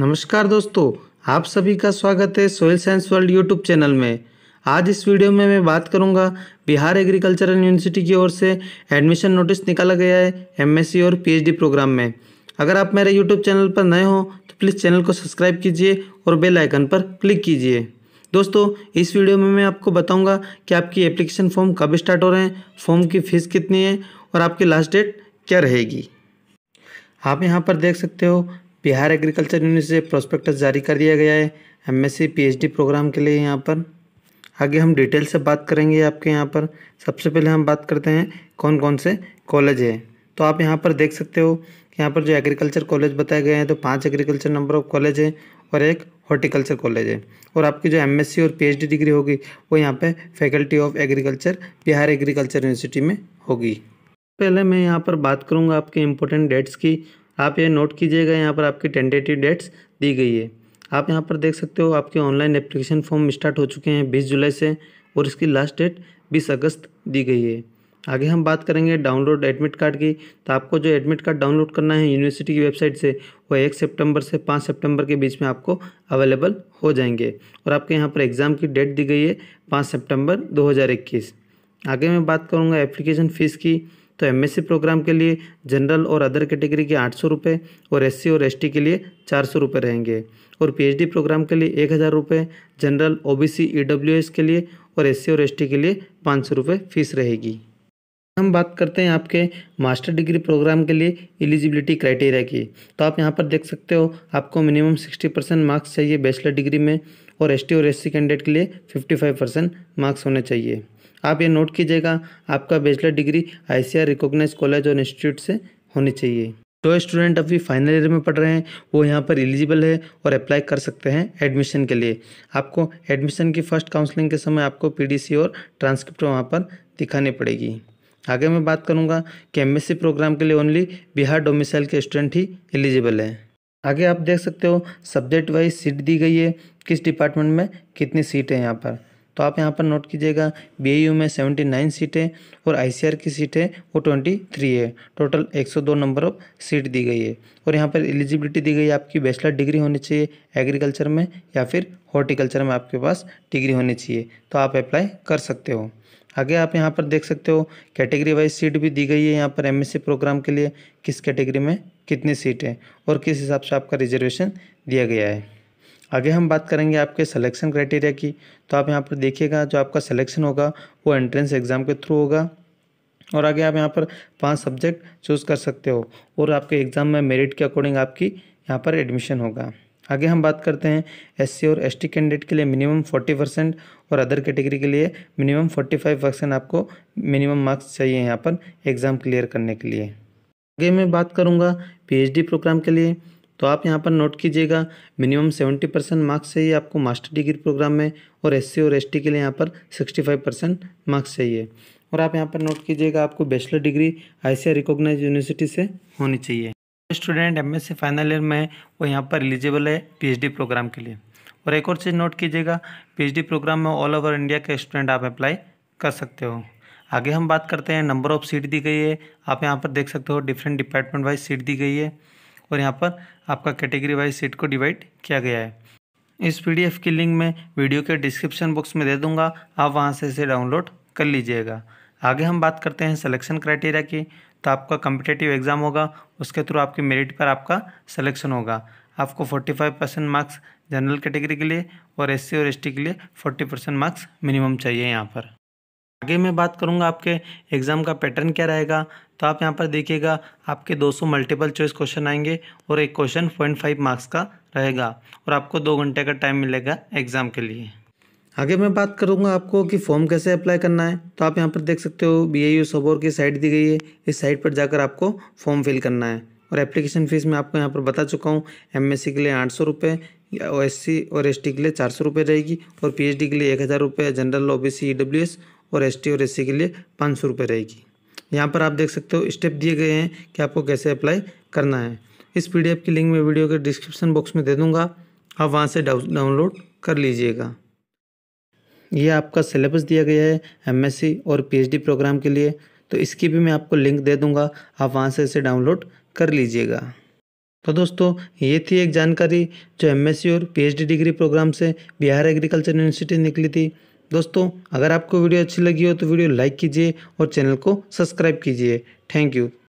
नमस्कार दोस्तों आप सभी का स्वागत है soil science world YouTube channel में आज इस वीडियो में मैं बात करूंगा बिहार एग्रीकल्चरल यूनिवर्सिटी की ओर से एडमिशन नोटिस निकाला गया है एमएससी और पीएचडी प्रोग्राम में अगर आप मेरे यूट्यूब चैनल पर नए हो तो प्लीज़ चैनल को सब्सक्राइब कीजिए और बेल आइकन पर क्लिक कीजिए दोस्तों इस वीडियो में मैं आपको बताऊँगा कि आपकी एप्लीकेशन फॉर्म कब स्टार्ट हो रहे हैं फॉर्म की फ़ीस कितनी है और आपकी लास्ट डेट क्या रहेगी आप यहाँ पर देख सकते हो बिहार एग्रीकल्चर यूनिवर्सिटी से प्रोस्पेक्टस जारी कर दिया गया है एमएससी पीएचडी प्रोग्राम के लिए यहाँ पर आगे हम डिटेल से बात करेंगे आपके यहाँ पर सबसे पहले हम बात करते हैं कौन कौन से कॉलेज है तो आप यहाँ पर देख सकते हो कि यहाँ पर जो एग्रीकल्चर कॉलेज बताए गए हैं तो पाँच एग्रीकल्चर नंबर ऑफ कॉलेज है और एक हॉर्टिकल्चर कॉलेज है और आपकी जो एमएससी और पीएचडी डिग्री होगी वो यहाँ पर faculty of agriculture Bihar agriculture university में होगी पहले मैं यहाँ पर बात करूँगा आपके इम्पोर्टेंट डेट्स की आप ये नोट कीजिएगा यहाँ पर आपकी टेंडेटिव डेट्स दी गई है आप यहाँ पर देख सकते हो आपके ऑनलाइन एप्लीकेशन फॉर्म स्टार्ट हो चुके हैं बीस जुलाई से और इसकी लास्ट डेट बीस अगस्त दी गई है आगे हम बात करेंगे डाउनलोड एडमिट कार्ड की तो आपको जो एडमिट कार्ड डाउनलोड करना है यूनिवर्सिटी की वेबसाइट से वो एक सितंबर से पाँच सितंबर के बीच में आपको अवेलेबल हो जाएंगे और आपके यहाँ पर एग्ज़ाम की डेट दी गई है पाँच सितंबर 2021 आगे मैं बात करूँगा एप्लीकेशन फ़ीस की तो एम प्रोग्राम के लिए जनरल और अदर कैटेगरी के आठ सौ रुपये और एस और एस के लिए चार सौ रुपये रहेंगे और पी प्रोग्राम के लिए एक हज़ार रुपये जनरल ओबीसी ईडब्ल्यूएस के लिए और एस और एस के लिए पाँच सौ रुपये फीस रहेगी हम बात करते हैं आपके मास्टर डिग्री प्रोग्राम के लिए एलिजिबिलिटी क्राइटेरिया की तो आप यहाँ पर देख सकते हो आपको मिनिमम सिक्सटी परसेंट मार्क्स चाहिए बैचलर डिग्री में और एसटी और एससी कैंडिडेट के लिए फिफ्टी फाइव परसेंट मार्क्स होने चाहिए आप ये नोट कीजिएगा आपका bachelor degree I C recognise college और इंस्टीट्यूट से होनी चाहिए जो तो स्टूडेंट अभी फाइनल ईयर में पढ़ रहे हैं वो यहाँ पर एलिजिबल है और अप्लाई कर सकते हैं एडमिशन के लिए आपको एडमिशन की फर्स्ट काउंसलिंग के समय आपको पीडीसी और ट्रांसक्रिप्ट वहाँ पर दिखानी पड़ेगी आगे मैं बात करूँगा कि एम प्रोग्राम के लिए ओनली बिहार डोमिसाइल के स्टूडेंट ही एलिजिबल हैं आगे आप देख सकते हो सब्जेक्ट वाइज सीट दी गई है किस डिपार्टमेंट में कितनी सीटें यहाँ पर तो आप यहाँ पर नोट कीजिएगा बी में सेवेंटी नाइन सीटें और आई की सीट है वो ट्वेंटी थ्री है टोटल एक सौ दो नंबर ऑफ सीट दी गई है और यहाँ पर एलिजिबिलिटी दी गई है आपकी बैचलर डिग्री होनी चाहिए एग्रीकल्चर में या फिर हॉर्टिकल्चर में आपके पास डिग्री होनी चाहिए तो आप अप्लाई कर सकते हो आगे आप यहाँ पर देख सकते हो कैटेगरी वाइज सीट भी दी गई है यहाँ पर एम प्रोग्राम के लिए किस कैटेगरी में कितनी सीट है और किस हिसाब से आपका रिजर्वेशन दिया गया है आगे हम बात करेंगे आपके सिलेक्शन क्राइटेरिया की तो आप यहाँ पर देखिएगा जो आपका सिलेक्शन होगा वो एंट्रेंस एग्ज़ाम के थ्रू होगा और आगे आप यहाँ पर पांच सब्जेक्ट चूज़ कर सकते हो और आपके एग्ज़ाम में मेरिट के अकॉर्डिंग आपकी यहाँ पर एडमिशन होगा आगे हम बात करते हैं एस और एस कैंडिडेट के लिए मिनिमम फोर्टी परसेंट और अदर कैटेगरी के लिए मिनिमम फोर्टी फाइव परसेंट आपको मिनिमम मार्क्स चाहिए यहाँ पर एग्ज़ाम क्लियर करने के लिए आगे मैं बात करूँगा पी प्रोग्राम के लिए तो आप यहाँ पर नोट कीजिएगा मिनिमम सेवेंटी परसेंट मार्क्स चाहिए आपको मास्टर डिग्री प्रोग्राम में और एस और एस के लिए यहाँ पर सिक्सटी फाइव परसेंट मार्क्स चाहिए और आप यहाँ पर नोट कीजिएगा आपको bachelor degree I C university से होनी चाहिए student M S final year में है वो यहाँ पर एलिजिबल है पी प्रोग्राम के लिए और एक और चीज़ नोट कीजिएगा पी प्रोग्राम में ऑल ओवर इंडिया के स्टूडेंट आप अप्लाई कर सकते हो आगे हम बात करते हैं नंबर ऑफ़ सीट दी गई है आप यहाँ पर देख सकते हो डिफरेंट डिपार्टमेंट वाइज सीट दी गई है और यहाँ पर आपका कैटेगरी वाइज सीट को डिवाइड किया गया है इस पीडीएफ की लिंक मैं वीडियो के डिस्क्रिप्शन बॉक्स में दे दूँगा आप वहाँ से इसे डाउनलोड कर लीजिएगा आगे हम बात करते हैं सिलेक्शन क्राइटेरिया की तो आपका कम्पिटेटिव एग्ज़ाम होगा उसके थ्रू आपके मेरिट पर आपका सिलेक्शन होगा आपको 45 परसेंट मार्क्स जनरल कैटेगरी के लिए और एससी और एसटी के लिए 40 परसेंट मार्क्स मिनिमम चाहिए यहाँ पर आगे मैं बात करूंगा आपके एग्ज़ाम का पैटर्न क्या रहेगा तो आप यहाँ पर देखिएगा आपके 200 मल्टीपल चॉइस क्वेश्चन आएंगे और एक क्वेश्चन पॉइंट फाइव मार्क्स का रहेगा और आपको दो घंटे का टाइम मिलेगा एग्ज़ाम के लिए आगे मैं बात करूंगा आपको कि फॉर्म कैसे अप्लाई करना है तो आप यहाँ पर देख सकते हो बी ए की साइट दी गई है इस साइट पर जाकर आपको फॉर्म फिल करना है और एप्लीकेशन फ़ीस मैं आपको यहाँ पर बता चुका हूँ एम के लिए आठ सौ रुपये ओ एस और एस के लिए चार सौ रुपये रहेगी और पी के लिए एक हज़ार रुपये general O B C E W S और एस और एस के लिए पाँच सौ रुपये रहेगी यहाँ पर आप देख सकते हो स्टेप दिए गए हैं कि आपको कैसे अप्लाई करना है इस पी की लिंक मैं वीडियो के डिस्क्रिप्शन बॉक्स में दे दूँगा आप वहाँ से डाउनलोड कर लीजिएगा ये आपका सिलेबस दिया गया है एमएससी और पीएचडी प्रोग्राम के लिए तो इसकी भी मैं आपको लिंक दे दूँगा आप वहाँ से इसे डाउनलोड कर लीजिएगा तो दोस्तों ये थी एक जानकारी जो एमएससी और पीएचडी डिग्री प्रोग्राम से बिहार एग्रीकल्चर यूनिवर्सिटी निकली थी दोस्तों अगर आपको वीडियो अच्छी लगी हो तो वीडियो लाइक कीजिए और चैनल को सब्सक्राइब कीजिए थैंक यू